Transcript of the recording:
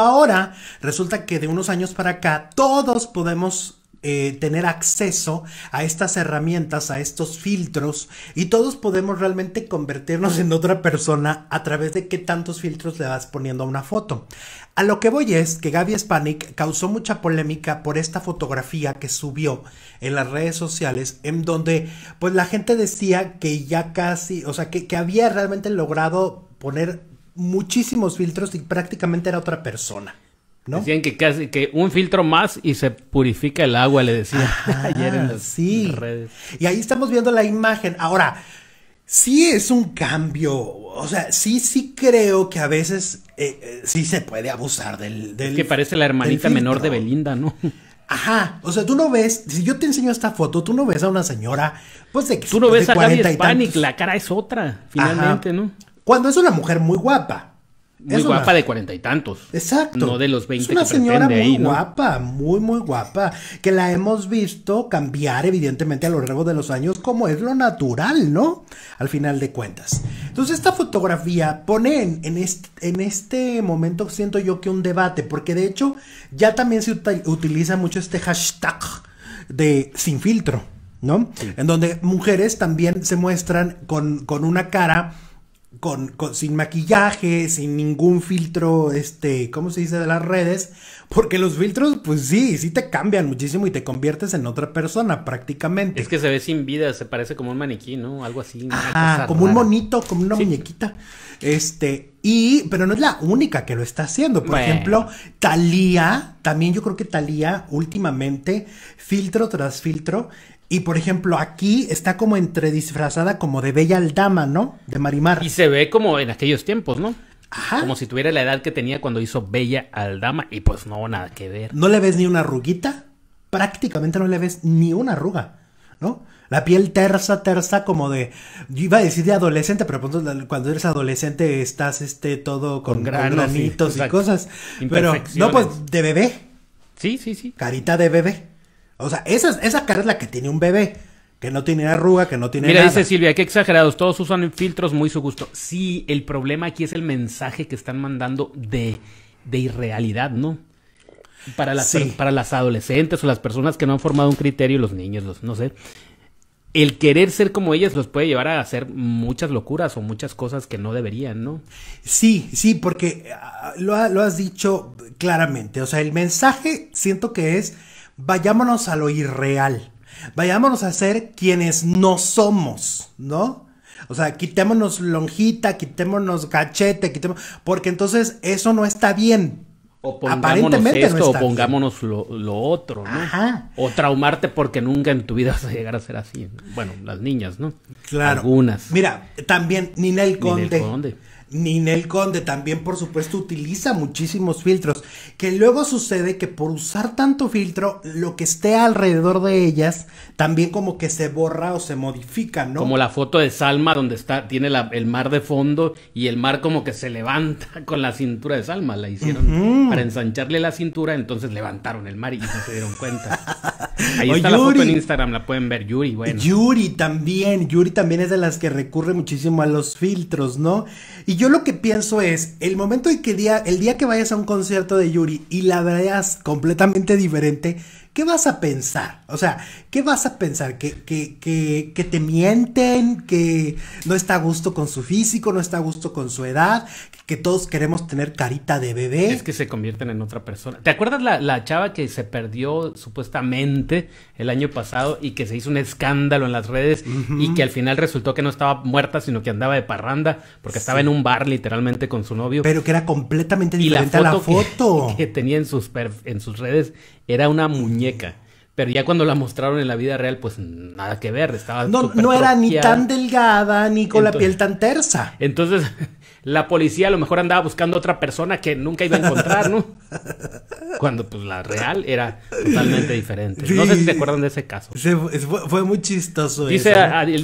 Ahora resulta que de unos años para acá todos podemos eh, tener acceso a estas herramientas, a estos filtros y todos podemos realmente convertirnos en otra persona a través de qué tantos filtros le vas poniendo a una foto. A lo que voy es que Gaby Spanik causó mucha polémica por esta fotografía que subió en las redes sociales en donde pues la gente decía que ya casi, o sea, que había realmente logrado poner muchísimos filtros y prácticamente era otra persona. ¿No? Decían que casi que un filtro más y se purifica el agua, le decían ayer en las redes. Y ahí estamos viendo la imagen. Ahora, sí es un cambio. O sea, sí, sí creo que a veces eh, eh, sí se puede abusar del. que parece la hermanita menor de Belinda, ¿no? Ajá, o sea, tú no ves, si yo te enseño esta foto, tú no ves a una señora, pues de Tú no ves de a Gaby Spanik, la cara es otra, finalmente, ¿no? Cuando es una mujer muy guapa. Muy guapa de cuarenta y tantos. Exacto. No de los veinte. Es una señora muy guapa, muy, muy guapa. Que la hemos visto cambiar, evidentemente, a lo largo de los años, como es lo natural, ¿no? Al final de cuentas. Entonces, esta fotografía pone en, este, momento, siento yo que un debate, porque de hecho, ya también se utiliza mucho este hashtag de sin filtro, ¿no? En donde mujeres también se muestran con, con una cara con, sin maquillaje, sin ningún filtro, este, ¿cómo se dice? De las redes, porque los filtros, pues sí, sí te cambian muchísimo y te conviertes en otra persona prácticamente. Es que se ve sin vida, se parece como un maniquí, ¿no? Algo así. Ah, como un monito, como una muñequita. Este, y, pero no es la única que lo está haciendo. Por ejemplo, Thalía, también yo creo que Thalía últimamente, filtro tras filtro, y por ejemplo, aquí está como entre disfrazada como de Bella Aldama, ¿no? De Marimar. Y se ve como en aquellos tiempos, ¿no? Ajá. Como si tuviera la edad que tenía cuando hizo Bella Aldama. Y pues no, nada que ver. No le ves ni una arruguita. Prácticamente no le ves ni una arruga, ¿no? La piel tersa, tersa, como de. Yo iba a decir de adolescente, pero pues, cuando eres adolescente estás este todo con, granitos y cosas. Pero no, pues de bebé. Sí, sí, sí. Carita de bebé. O sea, esa, esa cara es la que tiene un bebé. Que no tiene arruga, que no tiene Mira, dice Silvia, qué exagerados, todos usan filtros muy su gusto. Sí, el problema aquí es el mensaje que están mandando de, irrealidad, ¿no? Para las, para las adolescentes o las personas que no han formado un criterio, los niños, los, no sé. El querer ser como ellas los puede llevar a hacer muchas locuras o muchas cosas que no deberían, ¿no? Sí, sí, porque ah, lo, lo has dicho claramente. O sea, el mensaje siento que es vayámonos a lo irreal, vayámonos a ser quienes no somos, ¿no? O sea, quitémonos lonjita, quitémonos cachete, quitémonos, porque entonces eso no está bien. O pongámonos esto, o pongámonos lo, otro, ¿no? Ajá. O traumarte porque nunca en tu vida vas a llegar a ser así. Bueno, las niñas, ¿no? Claro. Algunas. Mira, también Ninel Conde. Ninel Conde. Ninel Conde también, por supuesto, utiliza muchísimos filtros. Que luego sucede que por usar tanto filtro, lo que esté alrededor de ellas también como que se borra o se modifica, ¿no? Como la foto de Salma donde está, tiene el mar de fondo y el mar como que se levanta con la cintura de Salma. La hicieron para ensancharle la cintura, entonces levantaron el mar y no se dieron cuenta. Ahí está la foto en Instagram, la pueden ver, Yuri, bueno. Yuri también, Yuri también es de las que recurre muchísimo a los filtros, ¿no? Y yo lo que pienso es, el momento de que día, el día que vayas a un concierto de Yuri y la veas completamente diferente, ¿qué vas a pensar? O sea, ¿qué vas a pensar? ¿Que, que, que, que te mienten, que no está a gusto con su físico, no está a gusto con su edad, que todos queremos tener carita de bebé. Es que se convierten en otra persona. ¿Te acuerdas la chava que se perdió supuestamente? el año pasado y que se hizo un escándalo en las redes y que al final resultó que no estaba muerta, sino que andaba de parranda porque estaba en un bar literalmente con su novio. Pero que era completamente diferente y la foto la foto. Que, tenía en sus, en sus redes era una muñeca. Pero ya cuando la mostraron en la vida real, pues nada que ver, estaba... No, no era ni tan delgada, ni con la piel tan tersa. Entonces, la policía a lo mejor andaba buscando otra persona que nunca iba a encontrar, ¿no? Cuando pues la real era totalmente diferente. no sé si se acuerdan de ese caso. fue, muy chistoso. eso,